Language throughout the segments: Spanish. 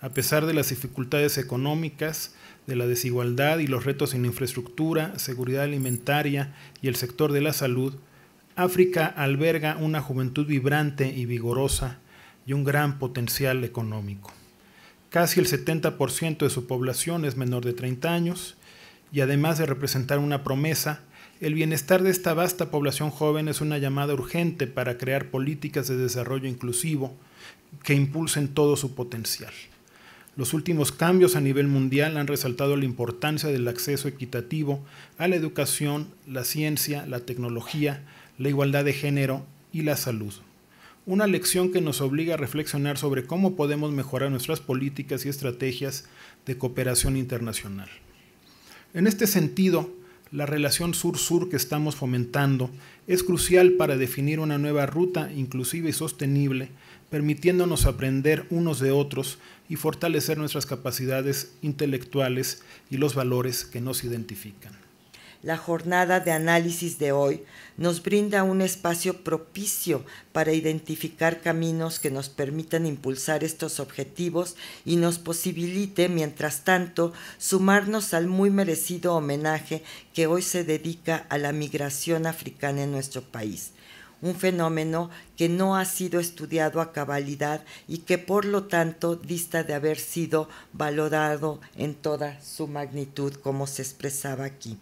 A pesar de las dificultades económicas, de la desigualdad y los retos en infraestructura, seguridad alimentaria y el sector de la salud, África alberga una juventud vibrante y vigorosa y un gran potencial económico. Casi el 70% de su población es menor de 30 años y además de representar una promesa, el bienestar de esta vasta población joven es una llamada urgente para crear políticas de desarrollo inclusivo que impulsen todo su potencial. Los últimos cambios a nivel mundial han resaltado la importancia del acceso equitativo a la educación, la ciencia, la tecnología, la igualdad de género y la salud. Una lección que nos obliga a reflexionar sobre cómo podemos mejorar nuestras políticas y estrategias de cooperación internacional. En este sentido, la relación sur-sur que estamos fomentando es crucial para definir una nueva ruta inclusiva y sostenible permitiéndonos aprender unos de otros y fortalecer nuestras capacidades intelectuales y los valores que nos identifican. La jornada de análisis de hoy nos brinda un espacio propicio para identificar caminos que nos permitan impulsar estos objetivos y nos posibilite, mientras tanto, sumarnos al muy merecido homenaje que hoy se dedica a la migración africana en nuestro país un fenómeno que no ha sido estudiado a cabalidad y que por lo tanto dista de haber sido valorado en toda su magnitud como se expresaba aquí.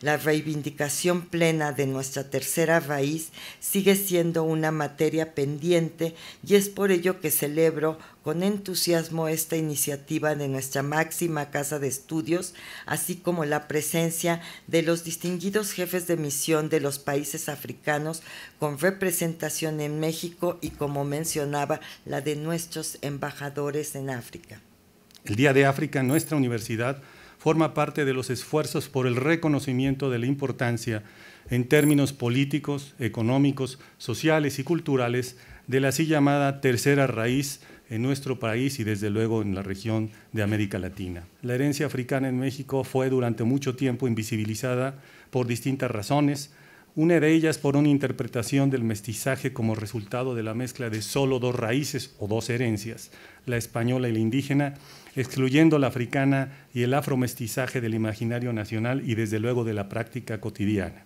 La reivindicación plena de nuestra tercera raíz sigue siendo una materia pendiente y es por ello que celebro con entusiasmo esta iniciativa de nuestra máxima casa de estudios, así como la presencia de los distinguidos jefes de misión de los países africanos con representación en México y, como mencionaba, la de nuestros embajadores en África. El Día de África nuestra universidad forma parte de los esfuerzos por el reconocimiento de la importancia en términos políticos, económicos, sociales y culturales de la así llamada tercera raíz en nuestro país y desde luego en la región de América Latina. La herencia africana en México fue durante mucho tiempo invisibilizada por distintas razones, una de ellas por una interpretación del mestizaje como resultado de la mezcla de solo dos raíces o dos herencias, la española y la indígena, excluyendo la africana y el afromestizaje del imaginario nacional y desde luego de la práctica cotidiana.